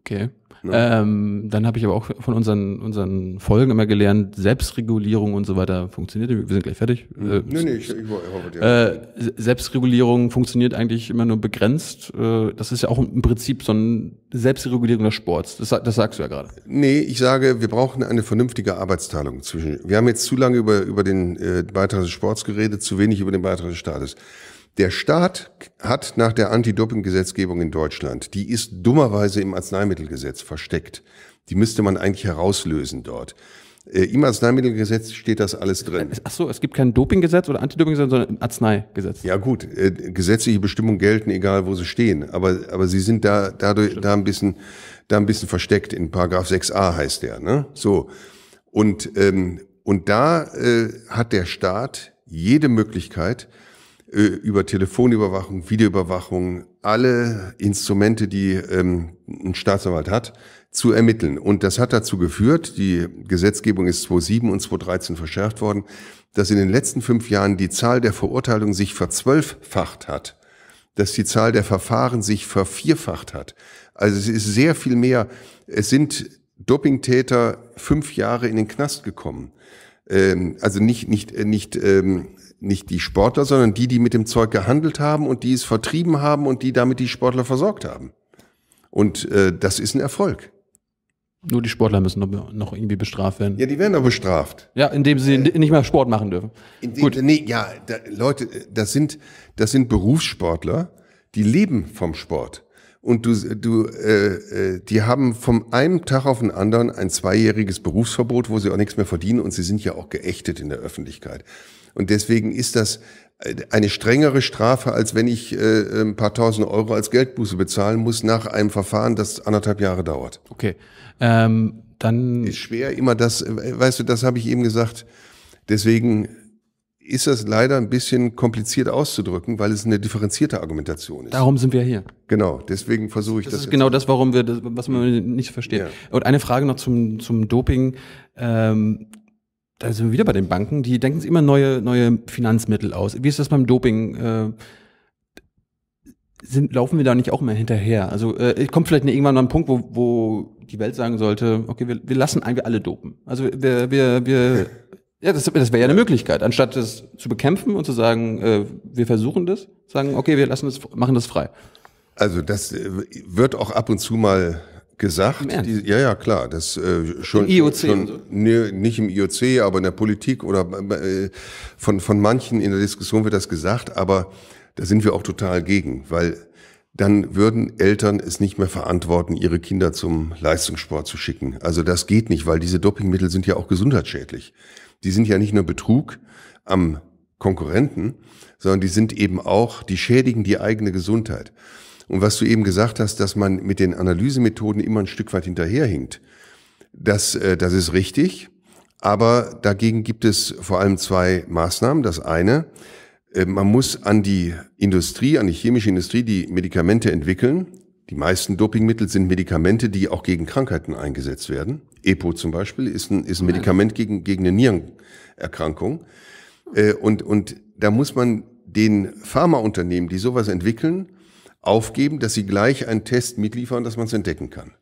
Okay. Ja. Ne? Ähm, dann habe ich aber auch von unseren, unseren Folgen immer gelernt, Selbstregulierung und so weiter funktioniert. Wir sind gleich fertig. Mhm. Äh, nee, nee, ich, ich, ich, ich äh, Selbstregulierung funktioniert eigentlich immer nur begrenzt. Äh, das ist ja auch im Prinzip so eine Selbstregulierung des Sports. Das, das sagst du ja gerade. Nee, ich sage, wir brauchen eine vernünftige Arbeitsteilung zwischen. Wir haben jetzt zu lange über, über den äh, Beitrag des Sports geredet, zu wenig über den Beitrag des Staates. Der Staat hat nach der Anti-Doping-Gesetzgebung in Deutschland, die ist dummerweise im Arzneimittelgesetz versteckt. Die müsste man eigentlich herauslösen dort. Äh, Im Arzneimittelgesetz steht das alles drin. Äh, ach so, es gibt kein Dopinggesetz oder Antidopinggesetz, sondern Arzneigesetz. Ja gut, äh, gesetzliche Bestimmungen gelten, egal wo sie stehen. Aber, aber sie sind da, dadurch, da ein bisschen, da ein bisschen versteckt. In Paragraph 6a heißt der, ne? So. Und, ähm, und da äh, hat der Staat jede Möglichkeit, äh, über Telefonüberwachung, Videoüberwachung, alle Instrumente, die ähm, ein Staatsanwalt hat, zu ermitteln. Und das hat dazu geführt, die Gesetzgebung ist 2007 und 2013 verschärft worden, dass in den letzten fünf Jahren die Zahl der Verurteilungen sich verzwölffacht hat, dass die Zahl der Verfahren sich vervierfacht hat. Also es ist sehr viel mehr. Es sind Dopingtäter fünf Jahre in den Knast gekommen ähm, also nicht nicht nicht ähm, nicht die Sportler, sondern die, die mit dem Zeug gehandelt haben und die es vertrieben haben und die damit die Sportler versorgt haben. Und äh, das ist ein Erfolg. Nur die Sportler müssen noch, noch irgendwie bestraft werden. Ja, die werden doch bestraft. Ja, indem sie äh, nicht mehr Sport machen dürfen. Indem, Gut. Nee, ja, da, Leute, das sind, das sind Berufssportler, die leben vom Sport. Und du, du, äh, äh, die haben vom einen Tag auf den anderen ein zweijähriges Berufsverbot, wo sie auch nichts mehr verdienen und sie sind ja auch geächtet in der Öffentlichkeit. Und deswegen ist das eine strengere Strafe, als wenn ich äh, ein paar tausend Euro als Geldbuße bezahlen muss nach einem Verfahren, das anderthalb Jahre dauert. Okay. Ähm, dann. Ist schwer immer das, weißt du, das habe ich eben gesagt. Deswegen ist das leider ein bisschen kompliziert auszudrücken, weil es eine differenzierte Argumentation ist. Darum sind wir hier. Genau, deswegen versuche ich das. Das ist genau das, warum wir das, was man nicht versteht. Ja. Und eine Frage noch zum, zum Doping. Ähm, da sind wir wieder bei den Banken, die denken sich immer neue, neue Finanzmittel aus. Wie ist das beim Doping? Äh, sind, laufen wir da nicht auch immer hinterher? Also äh, kommt vielleicht irgendwann an ein Punkt, wo, wo die Welt sagen sollte, okay, wir, wir lassen eigentlich alle dopen. Also wir, wir, wir ja, das, das wäre ja eine Möglichkeit, anstatt das zu bekämpfen und zu sagen, äh, wir versuchen das, sagen, okay, wir lassen das, machen das frei. Also das äh, wird auch ab und zu mal gesagt. Die, ja, ja, klar. Das äh, schon, Im IOC. Schon, so. nee, nicht im IOC, aber in der Politik oder äh, von von manchen in der Diskussion wird das gesagt, aber da sind wir auch total gegen, weil dann würden Eltern es nicht mehr verantworten, ihre Kinder zum Leistungssport zu schicken. Also das geht nicht, weil diese Dopingmittel sind ja auch gesundheitsschädlich. Die sind ja nicht nur Betrug am Konkurrenten, sondern die sind eben auch, die schädigen die eigene Gesundheit. Und was du eben gesagt hast, dass man mit den Analysemethoden immer ein Stück weit hinterherhinkt, das, äh, das ist richtig. Aber dagegen gibt es vor allem zwei Maßnahmen. Das eine, äh, man muss an die Industrie, an die chemische Industrie, die Medikamente entwickeln. Die meisten Dopingmittel sind Medikamente, die auch gegen Krankheiten eingesetzt werden. EPO zum Beispiel ist ein, ist ein Medikament gegen, gegen eine Nierenerkrankung. Äh, und, und da muss man den Pharmaunternehmen, die sowas entwickeln, aufgeben, dass sie gleich einen Test mitliefern, dass man es entdecken kann.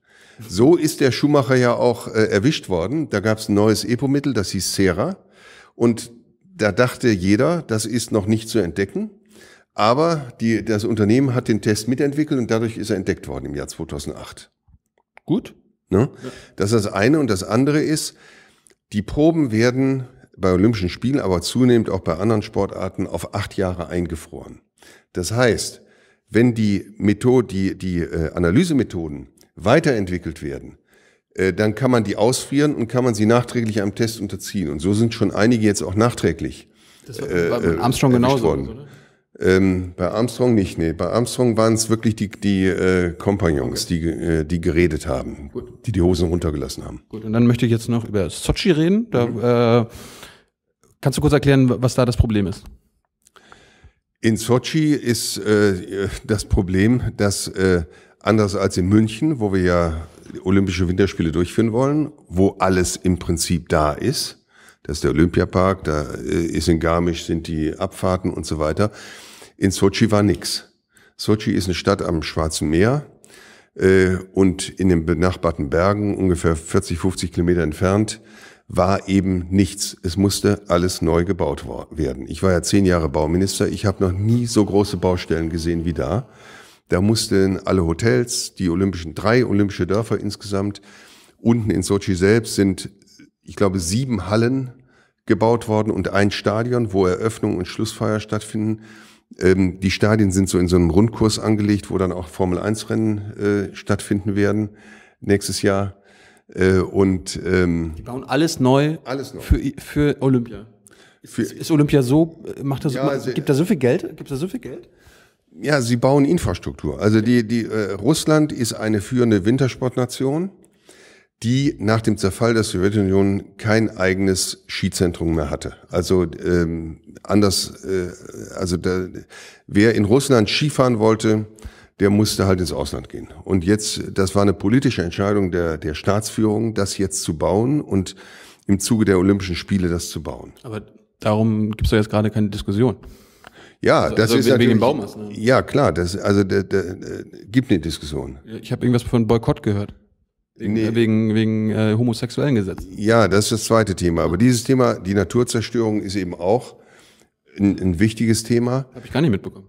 So ist der Schuhmacher ja auch äh, erwischt worden. Da gab es ein neues Epomittel, das hieß Cera. Und da dachte jeder, das ist noch nicht zu entdecken. Aber die, das Unternehmen hat den Test mitentwickelt und dadurch ist er entdeckt worden im Jahr 2008. Gut. Ne? Das ist das eine. Und das andere ist, die Proben werden bei Olympischen Spielen, aber zunehmend auch bei anderen Sportarten auf acht Jahre eingefroren. Das heißt, wenn die Methode, die, die äh, Analysemethoden weiterentwickelt werden, äh, dann kann man die ausfrieren und kann man sie nachträglich einem Test unterziehen. Und so sind schon einige jetzt auch nachträglich. Das äh, war äh, bei Armstrong genauso. Worden. Oder? Ähm, bei Armstrong nicht, nee. Bei Armstrong waren es wirklich die, die äh, Kompagnons, okay. die, äh, die geredet haben, Gut. die die Hosen runtergelassen haben. Gut, und dann möchte ich jetzt noch über Sochi reden. Da, mhm. äh, kannst du kurz erklären, was da das Problem ist? In Sochi ist äh, das Problem, dass äh, anders als in München, wo wir ja Olympische Winterspiele durchführen wollen, wo alles im Prinzip da ist, das ist der Olympiapark, da äh, ist in Garmisch sind die Abfahrten und so weiter. In Sochi war nix. Sochi ist eine Stadt am Schwarzen Meer äh, und in den benachbarten Bergen, ungefähr 40, 50 Kilometer entfernt, war eben nichts. Es musste alles neu gebaut werden. Ich war ja zehn Jahre Bauminister. Ich habe noch nie so große Baustellen gesehen wie da. Da mussten alle Hotels, die olympischen drei olympische Dörfer insgesamt, unten in Sochi selbst sind, ich glaube, sieben Hallen gebaut worden und ein Stadion, wo Eröffnung und Schlussfeier stattfinden. Ähm, die Stadien sind so in so einem Rundkurs angelegt, wo dann auch Formel-1-Rennen äh, stattfinden werden nächstes Jahr. Äh, und ähm, die bauen alles neu, alles neu. Für, für Olympia. Für, ist, Olympia so, äh, macht das, ja, so, gibt da so viel Geld? Gibt da so viel Geld? Ja, sie bauen Infrastruktur. Also die, die äh, Russland ist eine führende Wintersportnation, die nach dem Zerfall der Sowjetunion kein eigenes Skizentrum mehr hatte. Also ähm, anders, äh, also da, wer in Russland Skifahren wollte, der musste halt ins Ausland gehen. Und jetzt, das war eine politische Entscheidung der, der Staatsführung, das jetzt zu bauen und im Zuge der Olympischen Spiele das zu bauen. Aber darum gibt es jetzt gerade keine Diskussion. Ja, also, das also ist wegen Baumaß, ne? Ja, klar, das also der, der, der, äh, gibt eine Diskussion. Ich habe irgendwas von Boykott gehört. Wegen, nee. wegen, wegen äh, homosexuellen Gesetzen. Ja, das ist das zweite Thema. Aber dieses Thema, die Naturzerstörung, ist eben auch ein, ein wichtiges Thema. Habe ich gar nicht mitbekommen.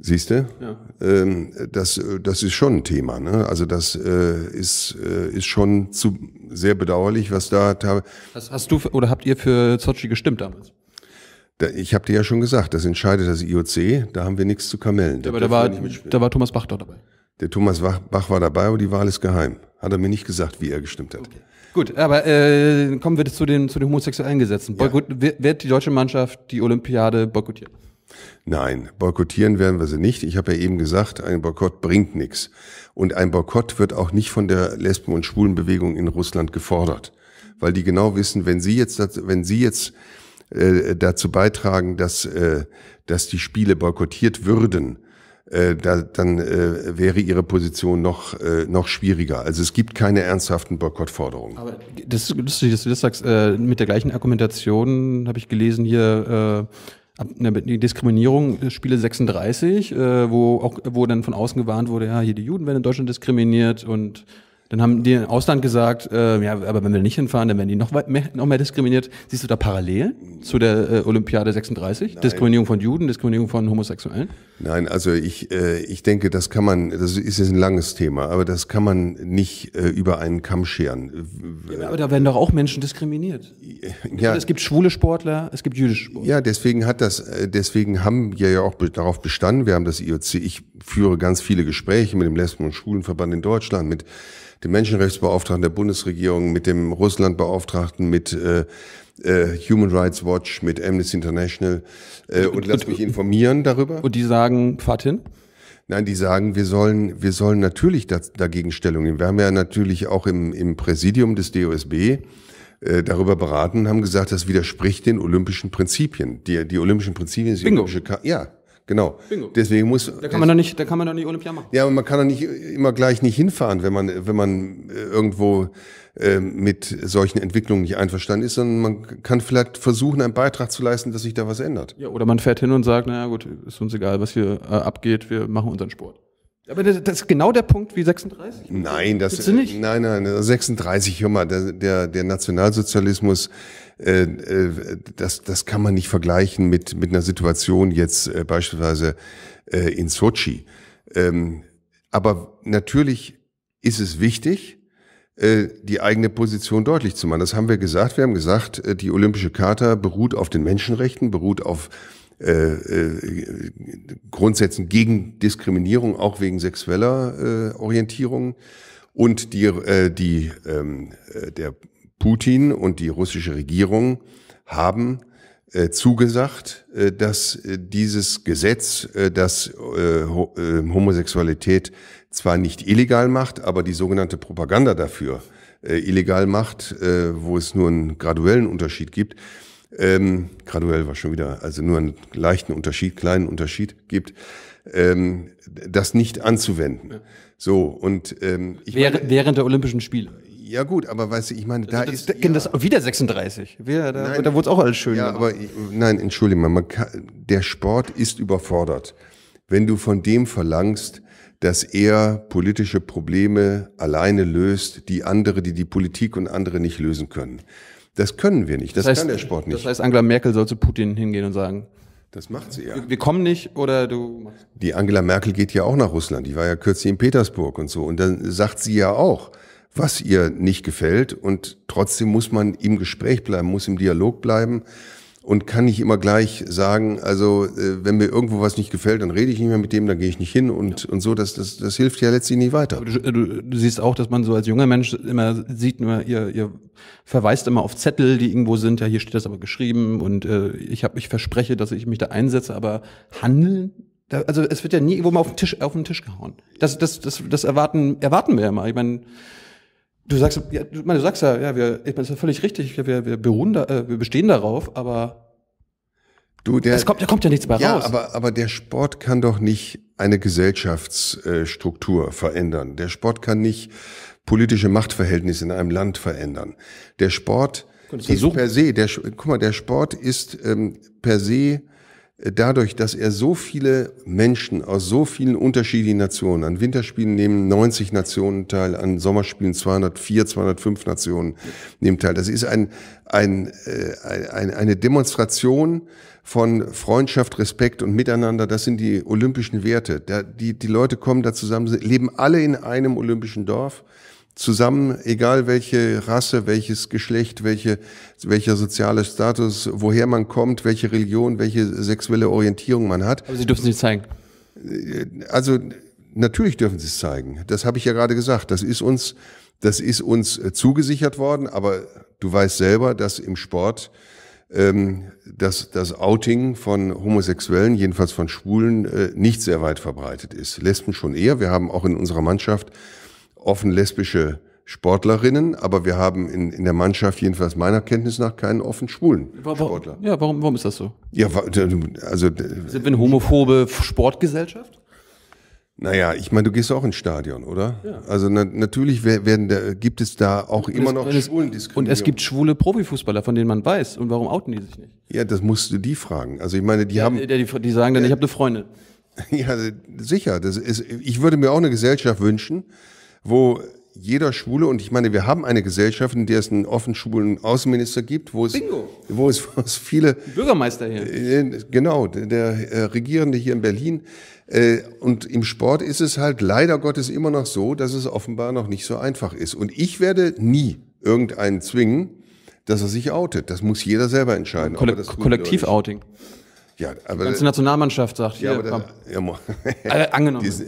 Siehst du? Ja. Ähm, das, äh, das ist schon ein Thema. Ne? Also das äh, ist, äh, ist schon zu sehr bedauerlich, was da... Hast, hast du oder habt ihr für Sochi gestimmt damals? Da, ich habe dir ja schon gesagt, das entscheidet das IOC, da haben wir nichts zu kamellen. Ja, aber da war, da war Thomas Bach doch dabei. Der Thomas Bach war dabei, aber die Wahl ist geheim. Hat er mir nicht gesagt, wie er gestimmt hat. Okay. Gut, aber äh, kommen wir zu den, zu den homosexuellen Gesetzen. Ja. wird die deutsche Mannschaft die Olympiade boykottieren? Nein, boykottieren werden wir sie nicht. Ich habe ja eben gesagt, ein Boykott bringt nichts. Und ein Boykott wird auch nicht von der Lesben- und Schwulenbewegung in Russland gefordert, weil die genau wissen, wenn sie jetzt, wenn sie jetzt äh, dazu beitragen, dass, äh, dass die Spiele boykottiert würden, äh, da, dann äh, wäre ihre Position noch, äh, noch schwieriger. Also es gibt keine ernsthaften Boykottforderungen. Aber das ist lustig, dass du das sagst. Äh, mit der gleichen Argumentation habe ich gelesen hier. Äh Ne, die Diskriminierung, Spiele 36, äh, wo, auch, wo dann von außen gewarnt wurde, ja, hier die Juden werden in Deutschland diskriminiert und dann haben die im Ausland gesagt, äh, ja, aber wenn wir nicht hinfahren, dann werden die noch, weit mehr, noch mehr diskriminiert. Siehst du da parallel zu der äh, Olympiade 36? Nein. Diskriminierung von Juden, Diskriminierung von Homosexuellen? Nein, also ich, äh, ich denke, das kann man, das ist jetzt ein langes Thema, aber das kann man nicht äh, über einen Kamm scheren. Ja, aber da werden doch auch Menschen diskriminiert. Äh, ja. Es gibt schwule Sportler, es gibt jüdische Sportler. Ja, deswegen hat das, äh, deswegen haben wir ja auch darauf bestanden, wir haben das IOC, ich führe ganz viele Gespräche mit dem Lesben- und Schwulenverband in Deutschland, mit dem Menschenrechtsbeauftragten der Bundesregierung, mit dem Russlandbeauftragten, mit äh, äh, Human Rights Watch, mit Amnesty International äh, und, und lass mich informieren darüber. Und die sagen, fahrt hin? Nein, die sagen, wir sollen, wir sollen natürlich das, dagegen Stellung nehmen. Wir haben ja natürlich auch im, im Präsidium des DOSB äh, darüber beraten haben gesagt, das widerspricht den olympischen Prinzipien. Die, die olympischen Prinzipien, sind die Bingo. olympische Ka ja, Genau. Bingo. Deswegen muss. Da kann man doch nicht, da kann man doch nicht Olympia machen. Ja, aber man kann doch nicht immer gleich nicht hinfahren, wenn man, wenn man äh, irgendwo äh, mit solchen Entwicklungen nicht einverstanden ist, sondern man kann vielleicht versuchen, einen Beitrag zu leisten, dass sich da was ändert. Ja, oder man fährt hin und sagt, naja gut, ist uns egal, was hier äh, abgeht, wir machen unseren Sport. Aber das, das ist genau der Punkt wie 36. Nein, das nicht. Nein, nein, 36, also hör mal, der, der, der Nationalsozialismus äh, äh, das, das kann man nicht vergleichen mit, mit einer Situation jetzt äh, beispielsweise äh, in Sochi. Ähm, aber natürlich ist es wichtig, äh, die eigene Position deutlich zu machen. Das haben wir gesagt. Wir haben gesagt, die Olympische Charta beruht auf den Menschenrechten, beruht auf äh, äh, Grundsätzen gegen Diskriminierung, auch wegen sexueller äh, Orientierung. Und die, äh, die, ähm, der Putin und die russische Regierung haben äh, zugesagt, äh, dass äh, dieses Gesetz, äh, das äh, Ho äh, Homosexualität zwar nicht illegal macht, aber die sogenannte Propaganda dafür illegal macht, wo es nur einen graduellen Unterschied gibt, ähm, graduell war schon wieder, also nur einen leichten Unterschied, kleinen Unterschied gibt, ähm, das nicht anzuwenden. So, und ähm, ich während, meine, während der Olympischen Spiele. Ja gut, aber weißt du, ich meine, da das, ist... Ja. Das wieder 36. Wieder, da da wurde es auch alles schön. Ja, aber ich, nein, entschuldige mal, man kann, der Sport ist überfordert. Wenn du von dem verlangst, dass er politische Probleme alleine löst, die andere, die die Politik und andere nicht lösen können. Das können wir nicht, das, das heißt, kann der Sport nicht. Das heißt, Angela Merkel soll zu Putin hingehen und sagen, das macht sie ja. Wir kommen nicht oder du. Die Angela Merkel geht ja auch nach Russland. Die war ja kürzlich in Petersburg und so. Und dann sagt sie ja auch, was ihr nicht gefällt. Und trotzdem muss man im Gespräch bleiben, muss im Dialog bleiben und kann nicht immer gleich sagen, also äh, wenn mir irgendwo was nicht gefällt, dann rede ich nicht mehr mit dem, dann gehe ich nicht hin und, und so, das, das, das hilft ja letztlich nicht weiter. Du, du, du siehst auch, dass man so als junger Mensch immer sieht, nur ihr, ihr verweist immer auf Zettel, die irgendwo sind, ja hier steht das aber geschrieben und äh, ich, hab, ich verspreche, dass ich mich da einsetze, aber handeln da, also es wird ja nie irgendwo mal auf den Tisch, auf den Tisch gehauen. Das, das, das, das erwarten, erwarten wir ja mal. Ich meine, Du sagst, ja, du, meine, du sagst ja, ja, wir, ich meine, das ist ja völlig richtig, wir, wir, beruhen da, äh, wir bestehen darauf, aber du, der, es kommt, da kommt ja nichts bei ja, raus. Ja, aber, aber der Sport kann doch nicht eine Gesellschaftsstruktur äh, verändern. Der Sport kann nicht politische Machtverhältnisse in einem Land verändern. Der Sport ist per se, der, guck mal, der Sport ist ähm, per se dadurch, dass er so viele Menschen aus so vielen unterschiedlichen Nationen, an Winterspielen nehmen 90 Nationen teil, an Sommerspielen 204, 205 Nationen nehmen teil. Das ist ein, ein, äh, ein, eine Demonstration von Freundschaft, Respekt und Miteinander. Das sind die olympischen Werte. Da, die, die Leute kommen da zusammen, leben alle in einem olympischen Dorf zusammen, egal welche Rasse, welches Geschlecht, welche, welcher soziale Status, woher man kommt, welche Religion, welche sexuelle Orientierung man hat. Aber Sie dürfen es nicht zeigen. Also natürlich dürfen Sie es zeigen. Das habe ich ja gerade gesagt. Das ist uns, das ist uns äh, zugesichert worden. Aber du weißt selber, dass im Sport ähm, dass das Outing von Homosexuellen, jedenfalls von Schwulen, äh, nicht sehr weit verbreitet ist. Lesben schon eher. Wir haben auch in unserer Mannschaft offen lesbische Sportlerinnen, aber wir haben in, in der Mannschaft, jedenfalls meiner Kenntnis nach, keinen offen schwulen Sportler. Ja, warum, warum ist das so? Ja, also. Sind wir eine homophobe Sportgesellschaft? Naja, ich meine, du gehst auch ins Stadion, oder? Ja. Also na, natürlich werden da, gibt es da auch und immer es, noch es, schwulen Und es gibt schwule Profifußballer, von denen man weiß. Und warum outen die sich nicht? Ja, das musst du die fragen. Also ich meine, die ja, haben... Die, die, die sagen dann, äh, ich habe eine Freundin. Ja, sicher. Das ist, ich würde mir auch eine Gesellschaft wünschen, wo jeder Schwule, und ich meine, wir haben eine Gesellschaft, in der es einen offen schwulen Außenminister gibt, wo es, Bingo. Wo es, wo es viele... Bürgermeister hier. Äh, genau, der, der, äh, Regierende hier in Berlin. Äh, und im Sport ist es halt leider Gottes immer noch so, dass es offenbar noch nicht so einfach ist. Und ich werde nie irgendeinen zwingen, dass er sich outet. Das muss jeder selber entscheiden. Kolle Kollektiv-Outing. Ja, aber... Die ganze Nationalmannschaft sagt, ja, hier, aber da, ja, angenommen. Diese,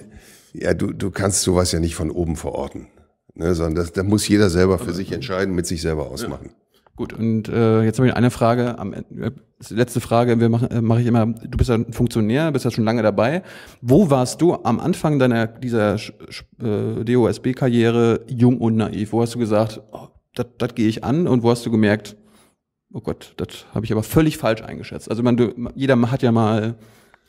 ja, du, du kannst sowas ja nicht von oben verorten. Ne, sondern das, da muss jeder selber für sich entscheiden, mit sich selber ausmachen. Ja. Gut, und äh, jetzt habe ich eine Frage, am, äh, letzte Frage, wir machen, äh, mache ich immer, du bist ja ein Funktionär, bist ja schon lange dabei. Wo warst du am Anfang deiner dieser äh, DOSB-Karriere jung und naiv? Wo hast du gesagt, oh, das gehe ich an und wo hast du gemerkt, oh Gott, das habe ich aber völlig falsch eingeschätzt? Also man, jeder hat ja mal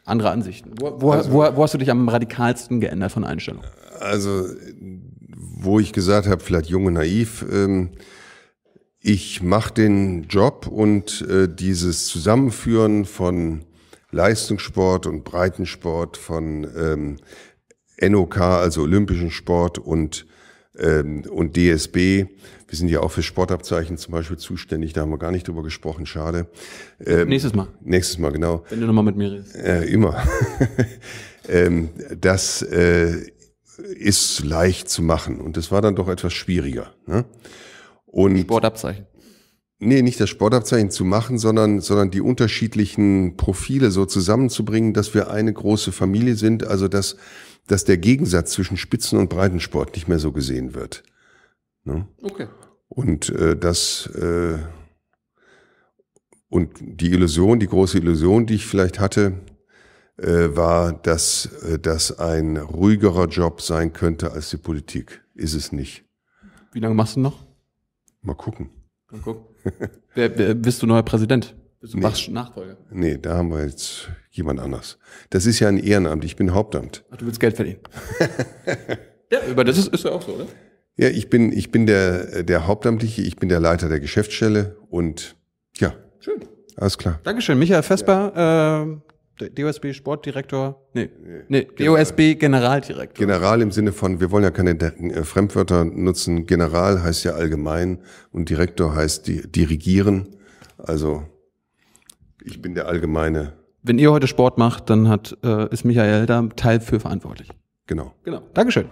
andere Ansichten. Wo, wo, also, wo, wo hast du dich am radikalsten geändert von Einstellung? Also, wo ich gesagt habe, vielleicht jung und naiv, ähm, ich mache den Job und äh, dieses Zusammenführen von Leistungssport und Breitensport, von ähm, NOK, also Olympischen Sport und, ähm, und DSB, wir sind ja auch für Sportabzeichen zum Beispiel zuständig, da haben wir gar nicht drüber gesprochen, schade. Ähm, nächstes Mal. Nächstes Mal, genau. Wenn du nochmal mit mir redest. Äh, immer. ähm, das äh, ist leicht zu machen und das war dann doch etwas schwieriger. Ne? Und Sportabzeichen. Nee, nicht das Sportabzeichen zu machen, sondern, sondern die unterschiedlichen Profile so zusammenzubringen, dass wir eine große Familie sind, also dass, dass der Gegensatz zwischen Spitzen- und Breitensport nicht mehr so gesehen wird. Ne? Okay. Und äh, das äh, und die Illusion, die große Illusion, die ich vielleicht hatte, äh, war, dass äh, das ein ruhigerer Job sein könnte als die Politik. Ist es nicht. Wie lange machst du noch? Mal gucken. Mal gucken. wer, wer, bist du neuer Präsident? Bist du nee. machst Nachfolger? Nee, da haben wir jetzt jemand anders. Das ist ja ein Ehrenamt, ich bin Hauptamt. Ach, du willst Geld verdienen. ja, aber das ist, ist ja auch so, oder? Ja, ich bin, ich bin der, der Hauptamtliche, ich bin der Leiter der Geschäftsstelle und ja. Schön. Alles klar. Dankeschön. Michael Vesper, ja. äh, DOSB Sportdirektor, nee, nee, General. DOSB Generaldirektor. General im Sinne von, wir wollen ja keine äh, Fremdwörter nutzen. General heißt ja allgemein und Direktor heißt die, dirigieren. Also ich bin der allgemeine. Wenn ihr heute Sport macht, dann hat, äh, ist Michael da Teil für verantwortlich. Genau. Genau. Dankeschön.